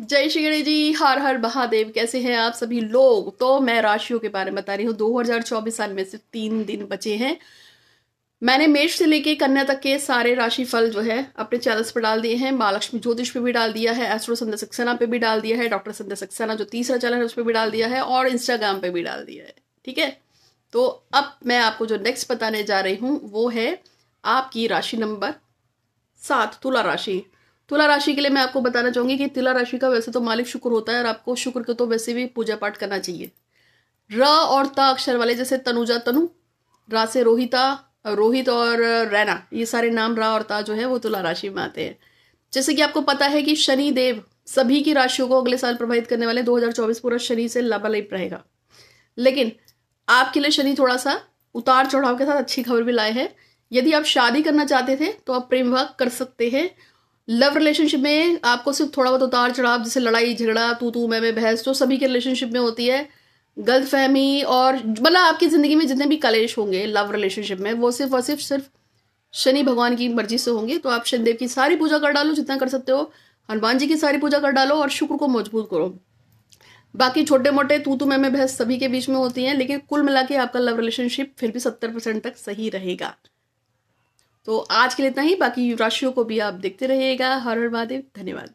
जय श्री गणेश जी हर हर महादेव कैसे हैं आप सभी लोग तो मैं राशियों के बारे में बता रही हूँ 2024 साल में सिर्फ तीन दिन बचे हैं मैंने मेष से लेके कन्या तक के सारे राशि फल जो है अपने चैनल्स पर डाल दिए हैं माँ लक्ष्मी ज्योतिष पे भी डाल दिया है एस्ट्रो संध्या सक्सेना पे भी डाल दिया है डॉक्टर संध्या सक्सेना जो तीसरा चैनल है उस पर भी डाल दिया है और इंस्टाग्राम पे भी डाल दिया है ठीक है तो अब मैं आपको जो नेक्स्ट बताने जा रही हूँ वो है आपकी राशि नंबर सात तुला राशि तुला राशि के लिए मैं आपको बताना चाहूंगी कि तुला राशि का वैसे तो मालिक शुक्र होता है और आपको शुक्र के तो वैसे भी पूजा पाठ करना चाहिए र और त अक्षर वाले जैसे तनुजा तनु रा से रोहिता रोहित और रैना ये सारे नाम रा और ता जो है वो तुला राशि में आते हैं जैसे कि आपको पता है कि शनि देव सभी की राशियों को अगले साल प्रभावित करने वाले 2024 पूरा शनि से लाभालिप रहेगा लेकिन आपके लिए शनि थोड़ा सा उतार चढ़ाव के साथ अच्छी खबर भी लाए हैं यदि आप शादी करना चाहते थे तो आप प्रेम विवाह कर सकते हैं लव रिलेशनशिप में आपको सिर्फ थोड़ा बहुत उतार चढ़ाव जैसे लड़ाई झगड़ा तू तू मैं मैं बहस जो सभी के रिलेशनशिप में होती है गलत फहमी और मतलब आपकी ज़िंदगी में जितने भी कलेश होंगे लव रिलेशनशिप में वो सिर्फ और सिर्फ सिर्फ शनि भगवान की मर्जी से होंगे तो आप शनिदेव की सारी पूजा कर डालो जितना कर सकते हो हनुमान जी की सारी पूजा कर डालो और शुक्र को मजबूत करो बाकी छोटे मोटे तू तू मैं मैं बहस सभी के बीच में होती हैं लेकिन कुल मिला के आपका लव रिलेशनशिप फिर भी सत्तर परसेंट तक सही रहेगा तो आज के लिए इतना ही बाकी राशियों को भी आप देखते रहिएगा हर हर महादेव धन्यवाद